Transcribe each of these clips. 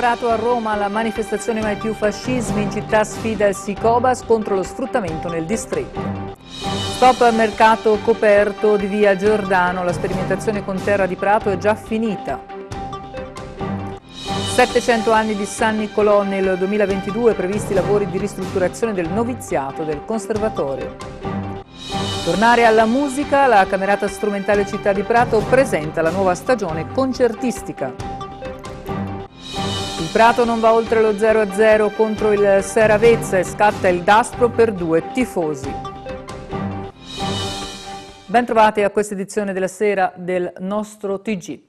Prato a Roma, la manifestazione Mai più fascismi in città sfida il Sicobas contro lo sfruttamento nel distretto. Stop al mercato coperto di via Giordano, la sperimentazione con terra di Prato è già finita. 700 anni di San Nicolò nel 2022, previsti lavori di ristrutturazione del noviziato del conservatorio. Tornare alla musica, la Camerata Strumentale Città di Prato presenta la nuova stagione concertistica. Prato non va oltre lo 0-0 contro il Seravezza e scatta il Daspro per due tifosi. Bentrovati a questa edizione della sera del nostro TG.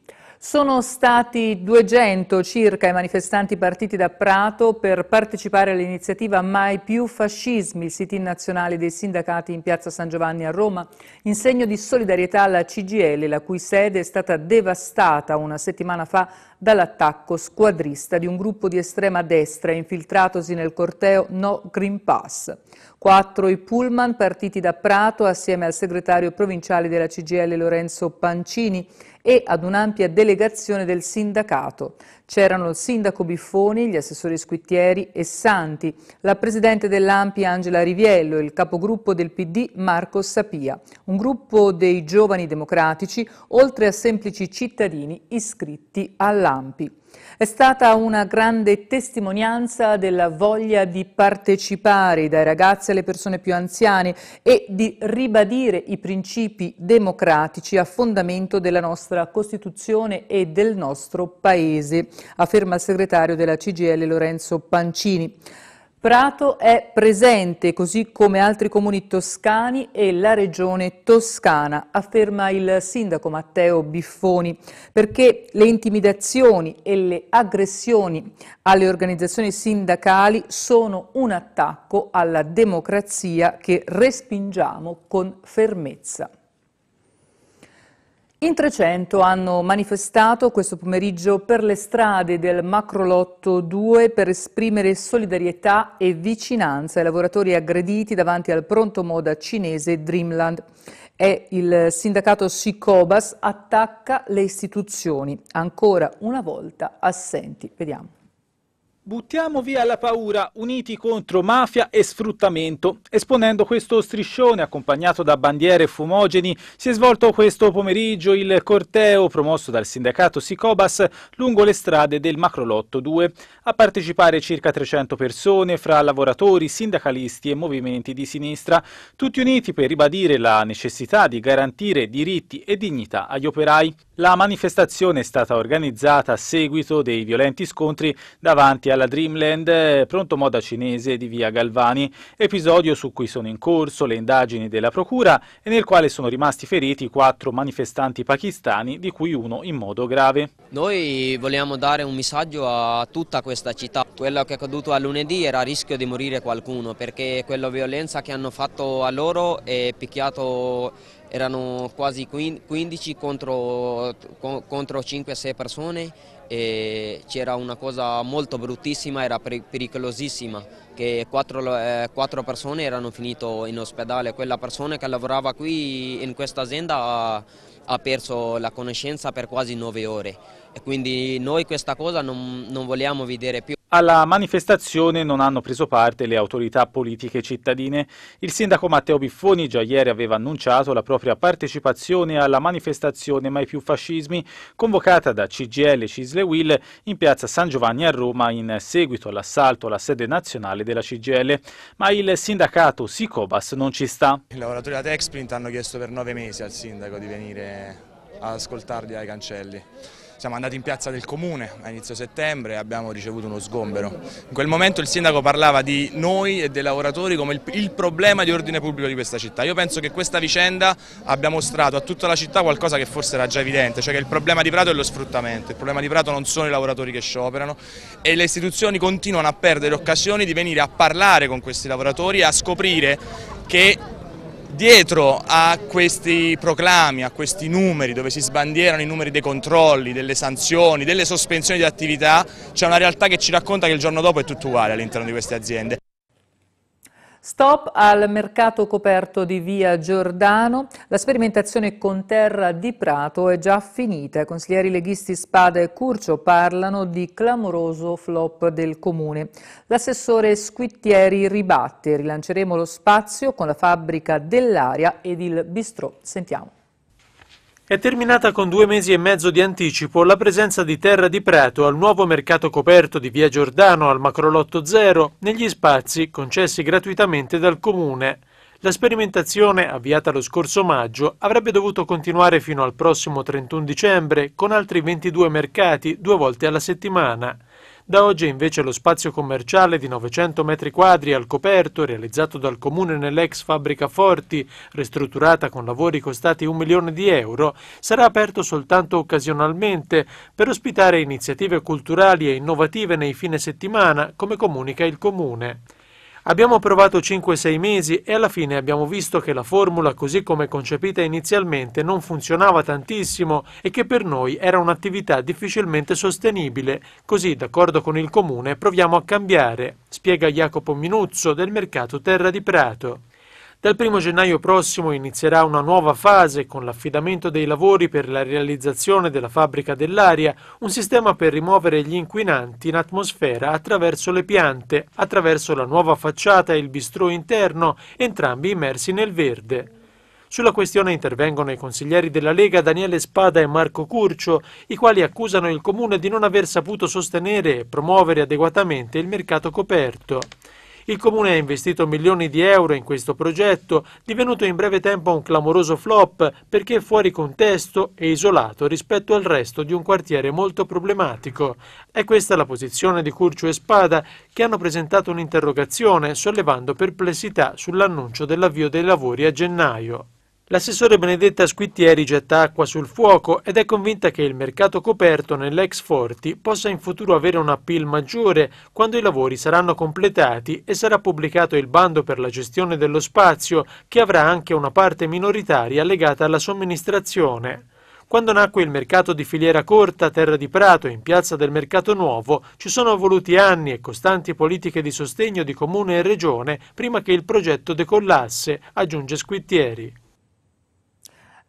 Sono stati 200 circa i manifestanti partiti da Prato per partecipare all'iniziativa Mai più fascismi, il sit-in nazionale dei sindacati in piazza San Giovanni a Roma, in segno di solidarietà alla CGL, la cui sede è stata devastata una settimana fa dall'attacco squadrista di un gruppo di estrema destra infiltratosi nel corteo No Green Pass. Quattro i pullman partiti da Prato assieme al segretario provinciale della CGL Lorenzo Pancini e ad un'ampia delegazione del sindacato, C'erano il sindaco Biffoni, gli assessori Squittieri e Santi, la presidente dell'Ampi Angela Riviello e il capogruppo del PD Marco Sapia, un gruppo dei giovani democratici oltre a semplici cittadini iscritti all'Ampi. È stata una grande testimonianza della voglia di partecipare dai ragazzi alle persone più anziane e di ribadire i principi democratici a fondamento della nostra Costituzione e del nostro Paese afferma il segretario della CGL Lorenzo Pancini. Prato è presente, così come altri comuni toscani e la regione toscana, afferma il sindaco Matteo Biffoni, perché le intimidazioni e le aggressioni alle organizzazioni sindacali sono un attacco alla democrazia che respingiamo con fermezza. In 300 hanno manifestato questo pomeriggio per le strade del Macrolotto 2 per esprimere solidarietà e vicinanza ai lavoratori aggrediti davanti al pronto moda cinese Dreamland. E il sindacato Sicobas attacca le istituzioni, ancora una volta assenti. Vediamo. Buttiamo via la paura, uniti contro mafia e sfruttamento. Esponendo questo striscione accompagnato da bandiere fumogeni, si è svolto questo pomeriggio il corteo promosso dal sindacato Sicobas lungo le strade del Macrolotto 2. A partecipare circa 300 persone fra lavoratori, sindacalisti e movimenti di sinistra, tutti uniti per ribadire la necessità di garantire diritti e dignità agli operai. La manifestazione è stata organizzata a seguito dei violenti scontri davanti alla Dreamland pronto moda cinese di via Galvani, episodio su cui sono in corso le indagini della Procura e nel quale sono rimasti feriti quattro manifestanti pakistani, di cui uno in modo grave. Noi vogliamo dare un messaggio a tutta questa città. Quello che è accaduto a lunedì era a rischio di morire qualcuno perché quella violenza che hanno fatto a loro è picchiato erano quasi 15 contro, contro 5-6 persone e c'era una cosa molto bruttissima, era pericolosissima, che quattro, eh, persone erano finite in ospedale, quella persona che lavorava qui in questa azienda ha, ha perso la conoscenza per quasi 9 ore e quindi noi questa cosa non, non vogliamo vedere più. Alla manifestazione non hanno preso parte le autorità politiche cittadine. Il sindaco Matteo Biffoni già ieri aveva annunciato la propria partecipazione alla manifestazione Mai più fascismi, convocata da CGL Cisle Will in piazza San Giovanni a Roma in seguito all'assalto alla sede nazionale della CGL. Ma il sindacato Sicobas non ci sta. I lavoratori da Texprint hanno chiesto per nove mesi al sindaco di venire ad ascoltarli ai cancelli. Siamo andati in piazza del comune a inizio settembre e abbiamo ricevuto uno sgombero. In quel momento il sindaco parlava di noi e dei lavoratori come il, il problema di ordine pubblico di questa città. Io penso che questa vicenda abbia mostrato a tutta la città qualcosa che forse era già evidente, cioè che il problema di Prato è lo sfruttamento, il problema di Prato non sono i lavoratori che scioperano e le istituzioni continuano a perdere occasioni di venire a parlare con questi lavoratori e a scoprire che Dietro a questi proclami, a questi numeri dove si sbandierano i numeri dei controlli, delle sanzioni, delle sospensioni di attività, c'è una realtà che ci racconta che il giorno dopo è tutto uguale all'interno di queste aziende. Stop al mercato coperto di via Giordano. La sperimentazione con terra di Prato è già finita. I Consiglieri leghisti Spada e Curcio parlano di clamoroso flop del comune. L'assessore Squittieri ribatte. Rilanceremo lo spazio con la fabbrica dell'aria ed il bistrò. Sentiamo. È terminata con due mesi e mezzo di anticipo la presenza di Terra di Prato al nuovo mercato coperto di Via Giordano al Macrolotto Zero negli spazi concessi gratuitamente dal Comune. La sperimentazione, avviata lo scorso maggio, avrebbe dovuto continuare fino al prossimo 31 dicembre con altri 22 mercati due volte alla settimana. Da oggi invece lo spazio commerciale di 900 metri quadri al coperto, realizzato dal comune nell'ex fabbrica Forti, ristrutturata con lavori costati un milione di euro, sarà aperto soltanto occasionalmente per ospitare iniziative culturali e innovative nei fine settimana, come comunica il comune. Abbiamo provato 5-6 mesi e alla fine abbiamo visto che la formula così come concepita inizialmente non funzionava tantissimo e che per noi era un'attività difficilmente sostenibile, così d'accordo con il comune proviamo a cambiare, spiega Jacopo Minuzzo del mercato Terra di Prato. Dal 1 gennaio prossimo inizierà una nuova fase con l'affidamento dei lavori per la realizzazione della fabbrica dell'aria, un sistema per rimuovere gli inquinanti in atmosfera attraverso le piante, attraverso la nuova facciata e il bistrò interno, entrambi immersi nel verde. Sulla questione intervengono i consiglieri della Lega Daniele Spada e Marco Curcio, i quali accusano il Comune di non aver saputo sostenere e promuovere adeguatamente il mercato coperto. Il comune ha investito milioni di euro in questo progetto, divenuto in breve tempo un clamoroso flop perché fuori contesto e isolato rispetto al resto di un quartiere molto problematico. È questa la posizione di Curcio e Spada che hanno presentato un'interrogazione sollevando perplessità sull'annuncio dell'avvio dei lavori a gennaio. L'assessore Benedetta Squittieri getta acqua sul fuoco ed è convinta che il mercato coperto nell'ex Forti possa in futuro avere un appeal maggiore quando i lavori saranno completati e sarà pubblicato il bando per la gestione dello spazio che avrà anche una parte minoritaria legata alla somministrazione. Quando nacque il mercato di filiera corta Terra di Prato in piazza del Mercato Nuovo ci sono voluti anni e costanti politiche di sostegno di comune e regione prima che il progetto decollasse, aggiunge Squittieri.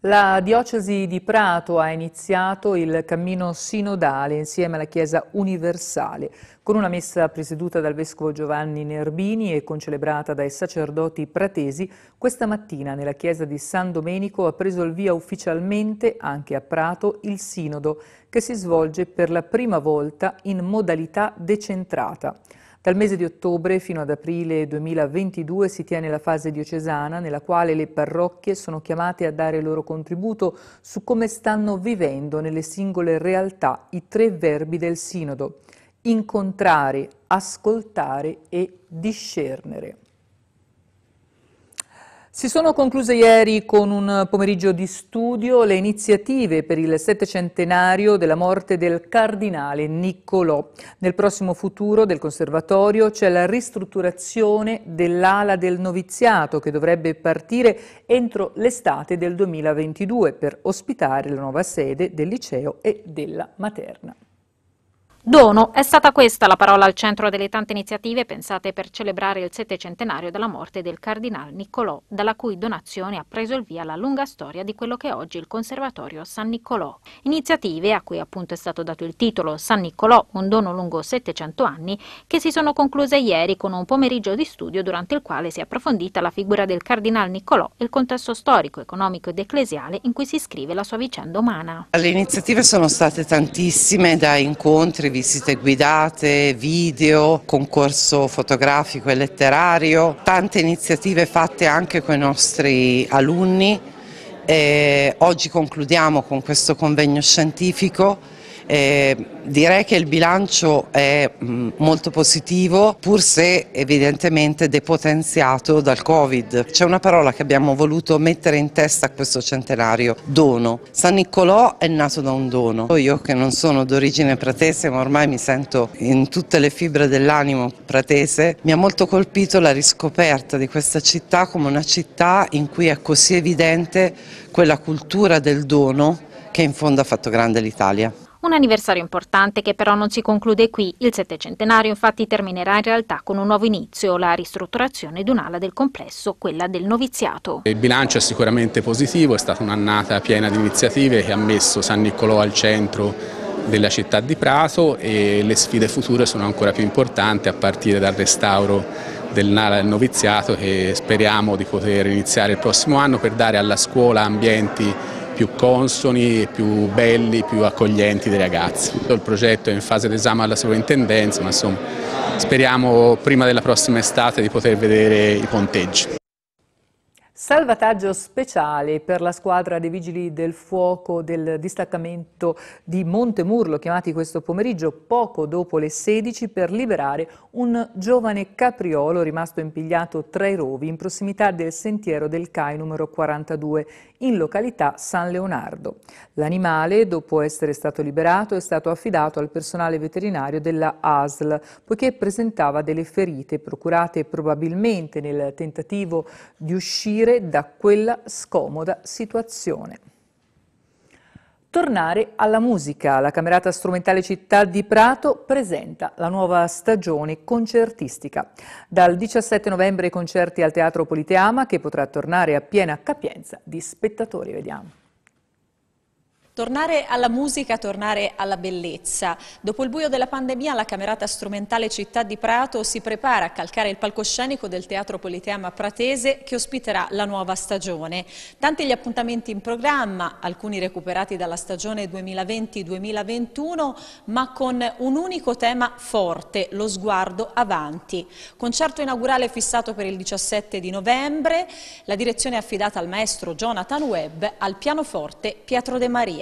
La diocesi di Prato ha iniziato il cammino sinodale insieme alla Chiesa Universale, con una messa presieduta dal Vescovo Giovanni Nerbini e concelebrata dai sacerdoti pratesi, questa mattina nella Chiesa di San Domenico ha preso il via ufficialmente, anche a Prato, il sinodo, che si svolge per la prima volta in modalità decentrata. Dal mese di ottobre fino ad aprile 2022 si tiene la fase diocesana nella quale le parrocchie sono chiamate a dare il loro contributo su come stanno vivendo nelle singole realtà i tre verbi del sinodo incontrare, ascoltare e discernere. Si sono concluse ieri con un pomeriggio di studio le iniziative per il settecentenario della morte del cardinale Niccolò. Nel prossimo futuro del conservatorio c'è la ristrutturazione dell'ala del noviziato che dovrebbe partire entro l'estate del 2022 per ospitare la nuova sede del liceo e della materna. Dono è stata questa la parola al centro delle tante iniziative pensate per celebrare il settecentenario della morte del cardinale Niccolò, dalla cui donazione ha preso il via la lunga storia di quello che è oggi il Conservatorio San Niccolò. Iniziative a cui appunto è stato dato il titolo San Niccolò, un dono lungo 700 anni, che si sono concluse ieri con un pomeriggio di studio durante il quale si è approfondita la figura del cardinale Niccolò e il contesto storico, economico ed ecclesiale in cui si scrive la sua vicenda umana. Le iniziative sono state tantissime da incontri visite guidate, video, concorso fotografico e letterario, tante iniziative fatte anche con i nostri alunni. E oggi concludiamo con questo convegno scientifico eh, direi che il bilancio è mm, molto positivo pur se evidentemente depotenziato dal Covid. C'è una parola che abbiamo voluto mettere in testa a questo centenario, dono. San Niccolò è nato da un dono. Io che non sono d'origine pratese ma ormai mi sento in tutte le fibre dell'animo pratese, mi ha molto colpito la riscoperta di questa città come una città in cui è così evidente quella cultura del dono che in fondo ha fatto grande l'Italia. Un anniversario importante che però non si conclude qui. Il settecentenario infatti terminerà in realtà con un nuovo inizio, la ristrutturazione di un'ala del complesso, quella del noviziato. Il bilancio è sicuramente positivo, è stata un'annata piena di iniziative che ha messo San Niccolò al centro della città di Prato e le sfide future sono ancora più importanti a partire dal restauro del Nala del Noviziato che speriamo di poter iniziare il prossimo anno per dare alla scuola ambienti più consoni, più belli, più accoglienti dei ragazzi. Il progetto è in fase d'esame alla sovrintendenza, ma insomma speriamo prima della prossima estate di poter vedere i ponteggi. Salvataggio speciale per la squadra dei Vigili del Fuoco del distaccamento di Montemurlo, chiamati questo pomeriggio poco dopo le 16 per liberare un giovane capriolo rimasto impigliato tra i rovi in prossimità del sentiero del CAI numero 42 in località San Leonardo. L'animale, dopo essere stato liberato, è stato affidato al personale veterinario della ASL, poiché presentava delle ferite procurate probabilmente nel tentativo di uscire da quella scomoda situazione. Tornare alla musica. La Camerata Strumentale Città di Prato presenta la nuova stagione concertistica. Dal 17 novembre i concerti al Teatro Politeama che potrà tornare a piena capienza di spettatori. Vediamo. Tornare alla musica, tornare alla bellezza. Dopo il buio della pandemia, la camerata strumentale Città di Prato si prepara a calcare il palcoscenico del Teatro Politeama Pratese che ospiterà la nuova stagione. Tanti gli appuntamenti in programma, alcuni recuperati dalla stagione 2020-2021, ma con un unico tema forte, lo sguardo avanti. Concerto inaugurale fissato per il 17 di novembre, la direzione è affidata al maestro Jonathan Webb, al pianoforte Pietro De Maria.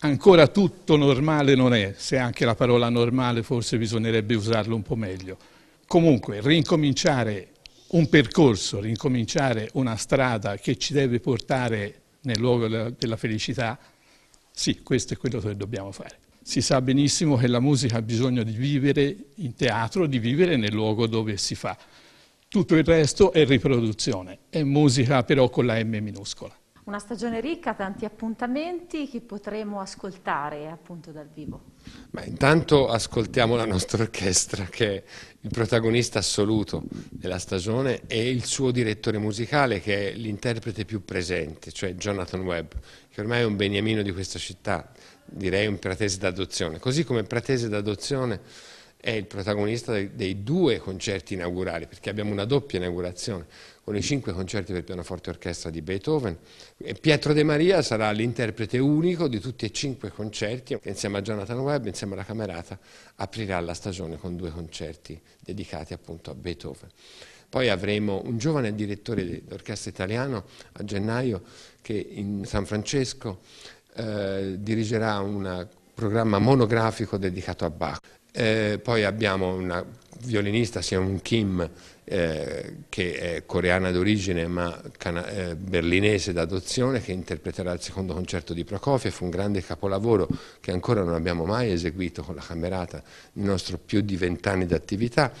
Ancora tutto normale non è, se anche la parola normale forse bisognerebbe usarlo un po' meglio. Comunque, rincominciare un percorso, rincominciare una strada che ci deve portare nel luogo della felicità, sì, questo è quello che dobbiamo fare. Si sa benissimo che la musica ha bisogno di vivere in teatro, di vivere nel luogo dove si fa. Tutto il resto è riproduzione, è musica però con la M minuscola. Una stagione ricca, tanti appuntamenti, che potremo ascoltare appunto dal vivo? Ma intanto ascoltiamo la nostra orchestra che è il protagonista assoluto della stagione e il suo direttore musicale che è l'interprete più presente, cioè Jonathan Webb, che ormai è un beniamino di questa città, direi un pratese d'adozione, così come pratese d'adozione è il protagonista dei, due concerti inaugurali, perché abbiamo una doppia inaugurazione, con i cinque concerti per pianoforte e orchestra di Beethoven. E Pietro De Maria sarà l'interprete unico di tutti e cinque concerti, che insieme a Jonathan Webb, insieme alla Camerata, aprirà la stagione con due concerti dedicati appunto a Beethoven. Poi avremo un giovane direttore d'orchestra italiano a gennaio che in San Francesco eh, dirigerà un programma monografico dedicato a Bach. Eh, poi abbiamo una violinista, sia Kim, eh, che è coreana d'origine ma eh, berlinese d'adozione, che interpreterà il secondo concerto di Prokofiev, un grande capolavoro che ancora non abbiamo mai eseguito con la camerata, il nostro più di vent'anni di attività.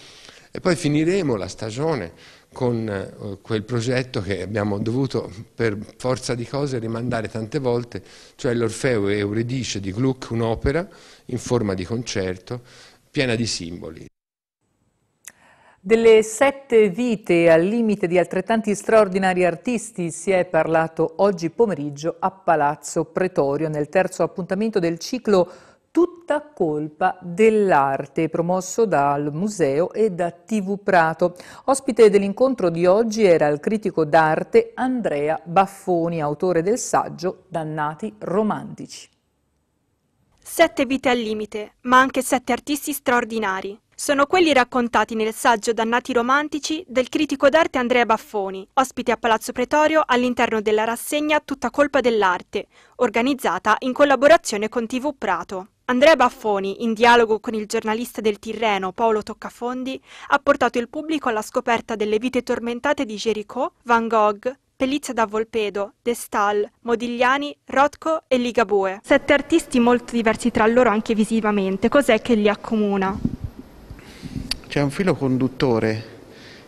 E poi finiremo la stagione con eh, quel progetto che abbiamo dovuto per forza di cose rimandare tante volte, cioè l'Orfeo e Euridice di Gluck, un'opera in forma di concerto piena di simboli. Delle sette vite al limite di altrettanti straordinari artisti si è parlato oggi pomeriggio a Palazzo Pretorio nel terzo appuntamento del ciclo Tutta colpa dell'arte, promosso dal museo e da TV Prato. Ospite dell'incontro di oggi era il critico d'arte Andrea Baffoni, autore del saggio Dannati romantici. Sette vite al limite, ma anche sette artisti straordinari. Sono quelli raccontati nel saggio Dannati romantici del critico d'arte Andrea Baffoni, ospite a Palazzo Pretorio all'interno della rassegna Tutta colpa dell'arte, organizzata in collaborazione con TV Prato. Andrea Baffoni, in dialogo con il giornalista del Tirreno Paolo Toccafondi, ha portato il pubblico alla scoperta delle vite tormentate di Géricault, Van Gogh, Pelliccia da Volpedo, De Stal, Modigliani, Rotko e Ligabue. Sette artisti molto diversi tra loro anche visivamente, cos'è che li accomuna? C'è un filo conduttore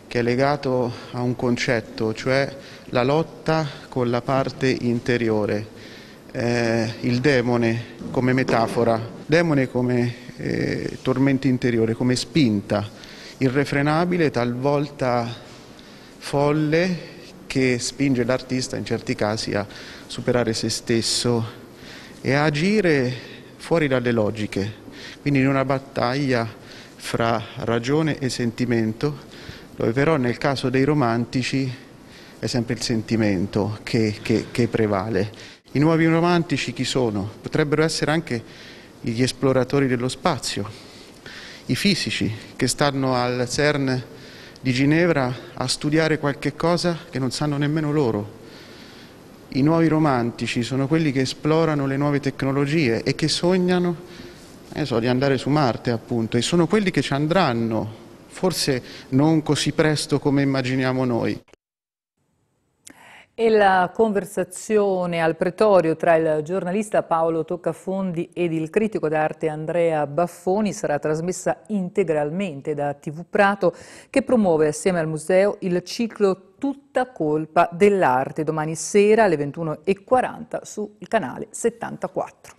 che è legato a un concetto, cioè la lotta con la parte interiore, eh, il demone come metafora, demone come eh, tormento interiore, come spinta irrefrenabile, talvolta folle che spinge l'artista in certi casi a superare se stesso e a agire fuori dalle logiche, quindi in una battaglia fra ragione e sentimento, dove però nel caso dei romantici è sempre il sentimento che, che, che prevale. I nuovi romantici chi sono? Potrebbero essere anche gli esploratori dello spazio, i fisici che stanno al CERN di Ginevra a studiare qualche cosa che non sanno nemmeno loro. I nuovi romantici sono quelli che esplorano le nuove tecnologie e che sognano eh, so, di andare su Marte, appunto, e sono quelli che ci andranno, forse non così presto come immaginiamo noi. E la conversazione al pretorio tra il giornalista Paolo Toccafondi ed il critico d'arte Andrea Baffoni sarà trasmessa integralmente da TV Prato che promuove assieme al museo il ciclo Tutta colpa dell'arte domani sera alle 21.40 sul canale 74.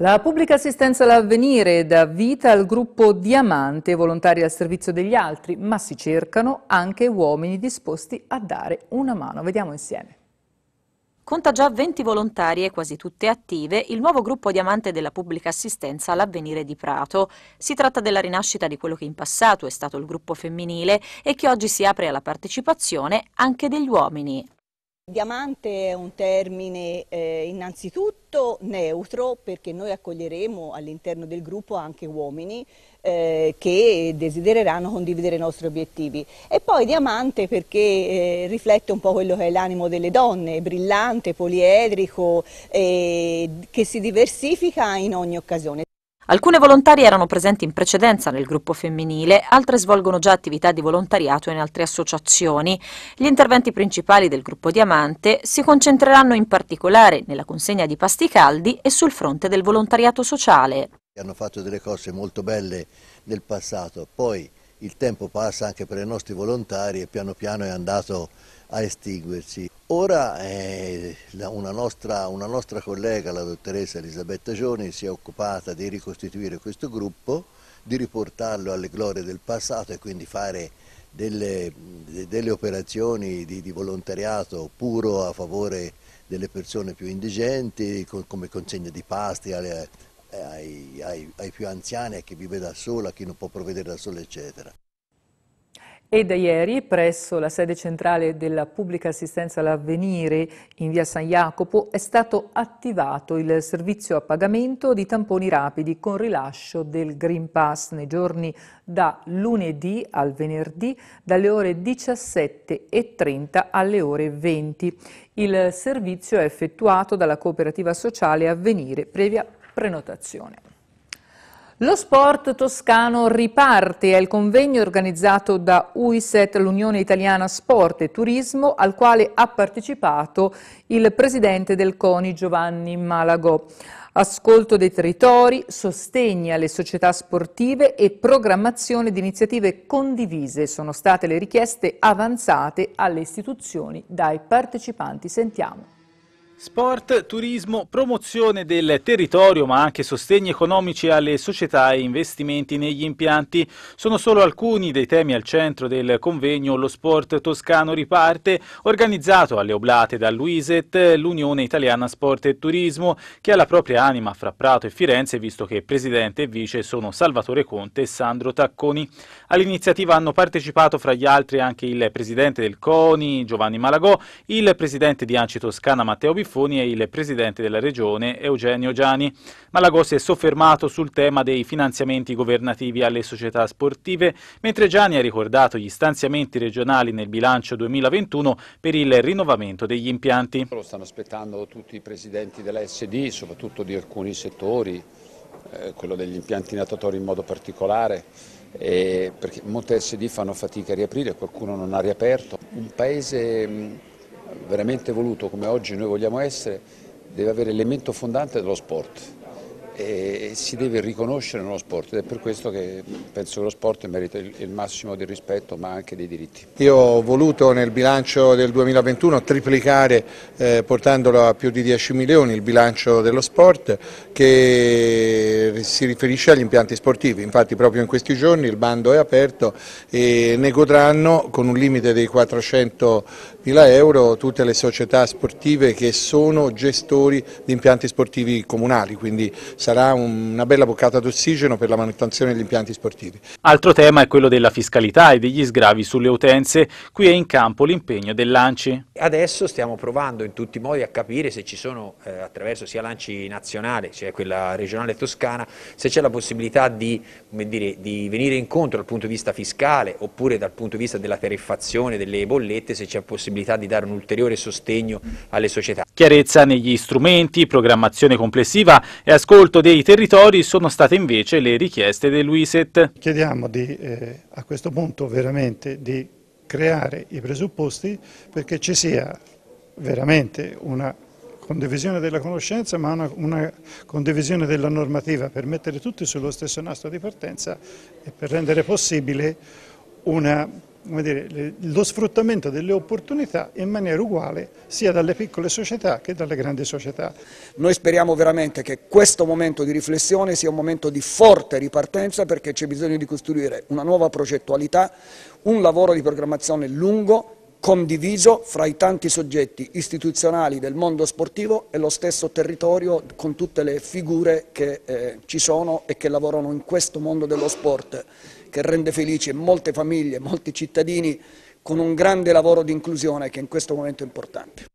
La pubblica assistenza all'avvenire dà vita al gruppo Diamante, volontari al servizio degli altri, ma si cercano anche uomini disposti a dare una mano. Vediamo insieme. Conta già 20 volontarie, quasi tutte attive, il nuovo gruppo diamante della pubblica assistenza all'avvenire di Prato. Si tratta della rinascita di quello che in passato è stato il gruppo femminile e che oggi si apre alla partecipazione anche degli uomini. Diamante è un termine eh, innanzitutto neutro perché noi accoglieremo all'interno del gruppo anche uomini eh, che desidereranno condividere i nostri obiettivi e poi diamante perché eh, riflette un po' quello che è l'animo delle donne, brillante, poliedrico, eh, che si diversifica in ogni occasione. Alcune volontarie erano presenti in precedenza nel gruppo femminile, altre svolgono già attività di volontariato in altre associazioni. Gli interventi principali del gruppo Diamante si concentreranno in particolare nella consegna di pasti caldi e sul fronte del volontariato sociale. Hanno fatto delle cose molto belle nel passato, poi il tempo passa anche per i nostri volontari e piano piano è andato a estinguersi. Ora eh, una, nostra, una, nostra, collega, la dottoressa Elisabetta Gioni, si è occupata di ricostituire questo gruppo, di riportarlo alle glorie del passato e quindi fare delle, delle operazioni di, di, volontariato puro a favore delle persone più indigenti, con, come consegna di pasti alle, ai, ai, ai, più anziani, a chi vive da sola, a chi non può provvedere da sola, eccetera. E da ieri, presso la sede centrale della Pubblica Assistenza all'Avvenire in via San Jacopo, è stato attivato il servizio a pagamento di tamponi rapidi con rilascio del Green Pass nei giorni da lunedì al venerdì, dalle ore 17.30 alle ore 20. Il servizio è effettuato dalla cooperativa sociale Avvenire, previa prenotazione. Lo sport toscano riparte al convegno organizzato da UISET, l'Unione Italiana Sport e Turismo, al quale ha partecipato il presidente del CONI Giovanni Malago. Ascolto dei territori, sostegni alle società sportive e programmazione di iniziative condivise sono state le richieste avanzate alle istituzioni dai partecipanti. Sentiamo. Sport, turismo, promozione del territorio ma anche sostegni economici alle società e investimenti negli impianti sono solo alcuni dei temi al centro del convegno Lo Sport Toscano Riparte organizzato alle Oblate da Luiset, l'Unione Italiana Sport e Turismo che ha la propria anima fra Prato e Firenze visto che presidente e vice sono Salvatore Conte e Sandro Tacconi. All'iniziativa hanno partecipato fra gli altri anche il presidente del CONI Giovanni Malagò, il presidente di Anci Toscana Matteo Bifoni Ceffoni e il presidente della regione Eugenio Giani. Malagò è soffermato sul tema dei finanziamenti governativi alle società sportive, mentre Giani ha ricordato gli stanziamenti regionali nel bilancio 2021 per il rinnovamento degli impianti. Lo stanno aspettando tutti i presidenti dell'SD, soprattutto di alcuni settori, eh, quello degli impianti natatori in modo particolare, eh, perché molte SD fanno fatica a riaprire, qualcuno non ha riaperto. Un paese veramente voluto come oggi noi vogliamo essere deve avere l'elemento fondante dello sport e si deve riconoscere nello sport ed è per questo che penso che lo sport merita il massimo del rispetto ma anche dei diritti. Io ho voluto nel bilancio del 2021 triplicare eh, portandolo a più di 10 milioni il bilancio dello sport che si riferisce agli impianti sportivi, infatti proprio in questi giorni il bando è aperto e ne godranno con un limite dei 400 mila euro tutte le società sportive che sono gestori di impianti sportivi comunali, quindi sarà una bella boccata d'ossigeno per la manutenzione degli impianti sportivi. Altro tema è quello della fiscalità e degli sgravi sulle utenze. Qui è in campo l'impegno del Lanci. Adesso stiamo provando in tutti i modi a capire se ci sono, eh, attraverso sia l'ANCI nazionale, cioè quella regionale toscana, se c'è la possibilità di, dire, di venire incontro dal punto di vista fiscale oppure dal punto di vista della tariffazione delle bollette, se c'è possibilità di dare un ulteriore sostegno alle società. Chiarezza negli strumenti, programmazione complessiva e ascolto dei territori sono state invece le richieste dell'UISET. Chiediamo di, eh, a questo punto veramente di creare i presupposti perché ci sia veramente una condivisione della conoscenza ma una, una, condivisione della normativa per mettere tutti sullo stesso nastro di partenza e per rendere possibile una dire, lo sfruttamento delle opportunità in maniera uguale sia dalle piccole società che dalle grandi società. Noi speriamo veramente che questo momento di riflessione sia un momento di forte ripartenza perché c'è bisogno di costruire una nuova progettualità, un lavoro di programmazione lungo, condiviso fra i tanti soggetti istituzionali del mondo sportivo e lo stesso territorio con tutte le figure che eh, ci sono e che lavorano in questo mondo dello sport che rende felici molte famiglie, molti cittadini, con un grande lavoro di inclusione che in questo momento è importante.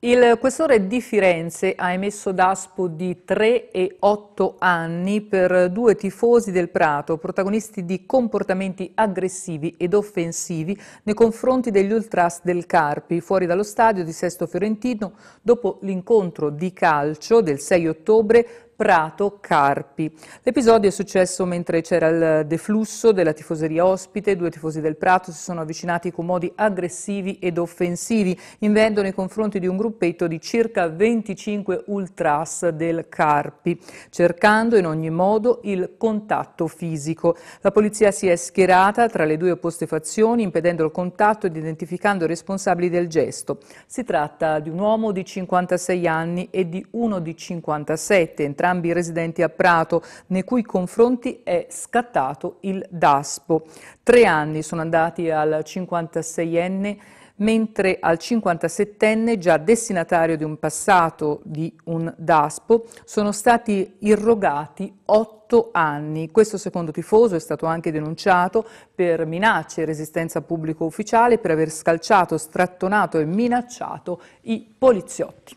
Il questore di Firenze ha emesso d'aspo di 3 e 8 anni per due tifosi del Prato, protagonisti di comportamenti aggressivi ed offensivi nei confronti degli ultras del Carpi, fuori dallo stadio di Sesto Fiorentino, dopo l'incontro di calcio del 6 ottobre Prato Carpi. L'episodio è successo mentre c'era il deflusso della tifoseria ospite, due tifosi del Prato si sono avvicinati con modi aggressivi ed offensivi, invendo nei confronti di un gruppetto di circa 25 ultras del Carpi, cercando in ogni modo il contatto fisico. La polizia si è schierata tra le due opposte fazioni, impedendo il contatto ed identificando i responsabili del gesto. Si tratta di un uomo di 56 anni e di uno di 57, entrambi entrambi residenti a Prato, nei cui confronti è scattato il DASPO. Tre anni sono andati al 56enne mentre al 57enne, già destinatario di un passato di un DASPO, sono stati irrogati otto anni. Questo secondo tifoso è stato anche denunciato per minacce e resistenza pubblico ufficiale per aver scalciato, strattonato e minacciato i poliziotti.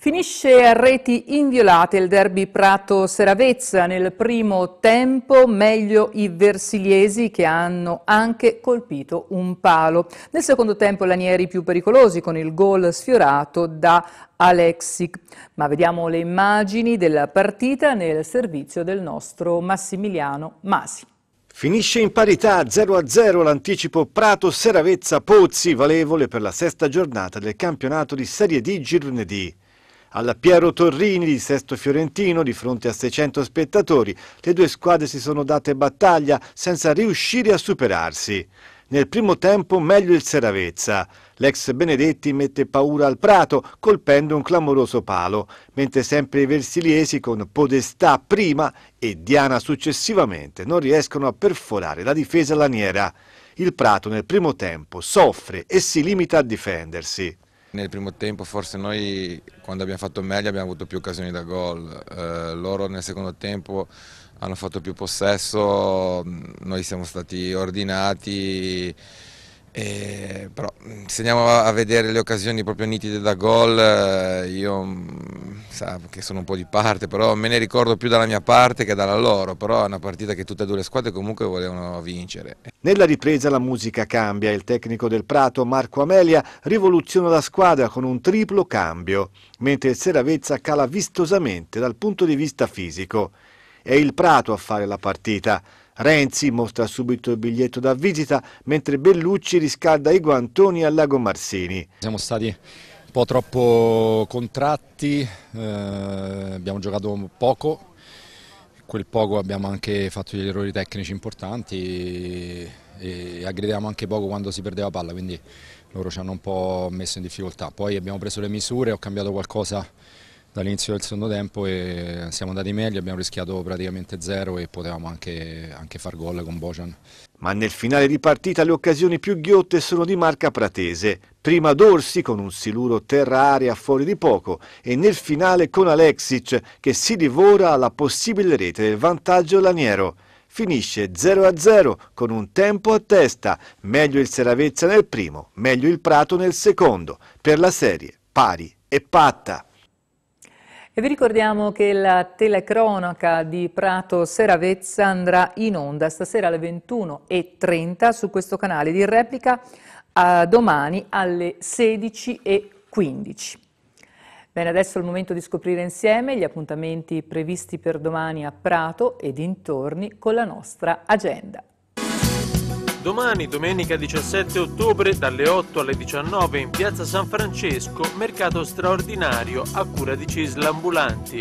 Finisce a reti inviolate il derby Prato-Seravezza. Nel primo tempo meglio i versiliesi che hanno anche colpito un palo. Nel secondo tempo Lanieri più pericolosi con il gol sfiorato da Alexic. Ma vediamo le immagini della partita nel servizio del nostro Massimiliano Masi. Finisce in parità 0-0 l'anticipo Prato-Seravezza-Pozzi, valevole per la sesta giornata del campionato di Serie D Girone D. Alla Piero Torrini di Sesto Fiorentino, di fronte a 600 spettatori, le due squadre si sono date battaglia senza riuscire a superarsi. Nel primo tempo meglio il Seravezza. L'ex Benedetti mette paura al Prato colpendo un clamoroso palo, mentre sempre i versiliesi con Podestà prima e Diana successivamente non riescono a perforare la difesa laniera. Il Prato nel primo tempo soffre e si limita a difendersi. Nel primo tempo forse noi quando abbiamo fatto meglio abbiamo avuto più occasioni da gol, eh, loro nel secondo tempo hanno fatto più possesso, noi siamo stati ordinati eh, però mm, se andiamo a vedere le occasioni proprio nitide da gol, eh, io mm, sa, che sono un po' di parte, però me ne ricordo più dalla mia parte che dalla loro, però è una partita che tutte e due le squadre comunque volevano vincere. Nella ripresa la musica cambia, il tecnico del Prato Marco Amelia rivoluziona la squadra con un triplo cambio, mentre il Seravezza cala vistosamente dal punto di vista fisico. È il Prato a fare la partita. Renzi mostra subito il biglietto da visita, mentre Bellucci riscalda i guantoni al lago Marsini. Siamo stati un po' troppo contratti, eh, abbiamo giocato poco, quel poco abbiamo anche fatto degli errori tecnici importanti e, e aggrediamo anche poco quando si perdeva palla, quindi loro ci hanno un po' messo in difficoltà. Poi abbiamo preso le misure, ho cambiato qualcosa dall'inizio del secondo tempo e siamo andati meglio, abbiamo rischiato praticamente zero e potevamo anche, anche far gol con Bojan. Ma nel finale di partita le occasioni più ghiotte sono di marca pratese. Prima Dorsi con un siluro terra-aria fuori di poco e nel finale con Alexic che si divora la possibile rete del vantaggio laniero finisce 0-0 con un tempo a testa, meglio il Seravezza nel primo, meglio il Prato nel secondo, per la serie pari e patta. E vi ricordiamo che la telecronaca di Prato Seravezza andrà in onda stasera alle 21.30 su questo canale di replica domani alle 16.15. Bene, adesso è il momento di scoprire insieme gli appuntamenti previsti per domani a Prato e dintorni con la nostra agenda. Domani, domenica 17 ottobre, dalle 8 alle 19 in piazza San Francesco, mercato straordinario a cura di CISL Ambulanti.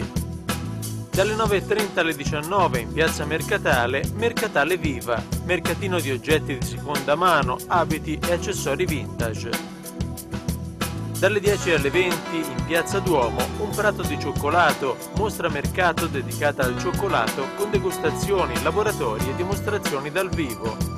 Dalle 9.30 alle 19 in piazza Mercatale, Mercatale Viva, mercatino di oggetti di seconda mano, abiti e accessori vintage. Dalle 10 alle 20 in Piazza Duomo un prato di cioccolato, mostra mercato dedicata al cioccolato con degustazioni, laboratori e dimostrazioni dal vivo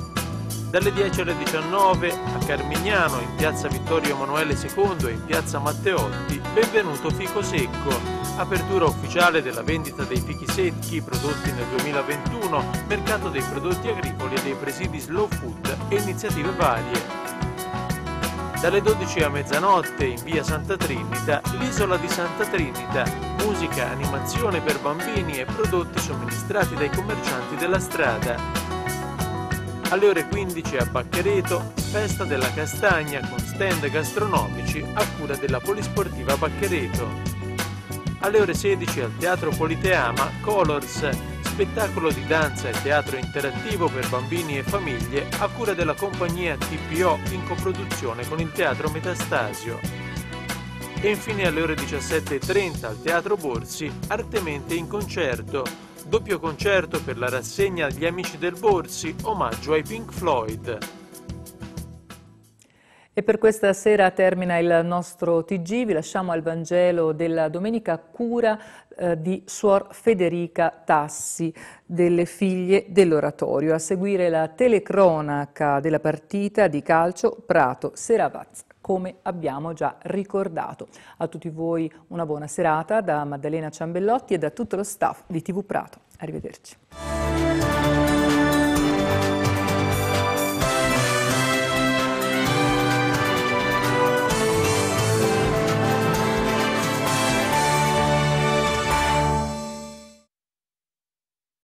dalle 10 alle 19 a Carmignano in piazza Vittorio Emanuele II e in piazza Matteotti, benvenuto Fico Secco, apertura ufficiale della vendita dei fichi secchi prodotti nel 2021, mercato dei prodotti agricoli e dei presidi slow food e iniziative varie. Dalle 12 a mezzanotte in via Santa Trinita, l'isola di Santa Trinita, musica, animazione per bambini e prodotti somministrati dai commercianti della strada alle ore 15 a Bacchereto, festa della castagna con stand gastronomici a cura della Polisportiva Bacchereto. Alle ore 16 al Teatro Politeama Colors, spettacolo di danza e teatro interattivo per bambini e famiglie a cura della compagnia TPO in coproduzione con il Teatro Metastasio e infine alle ore 17.30 al Teatro Borsi, Artemente in concerto, doppio concerto per la rassegna Gli Amici del Borsi, omaggio ai Pink Floyd. E per questa sera termina il nostro TG, vi lasciamo al Vangelo della domenica cura eh, di Suor Federica Tassi, delle figlie dell'oratorio, a seguire la telecronaca della partita di calcio Prato-Seravazza come abbiamo già ricordato. A tutti voi una buona serata da Maddalena Ciambellotti e da tutto lo staff di TV Prato. Arrivederci.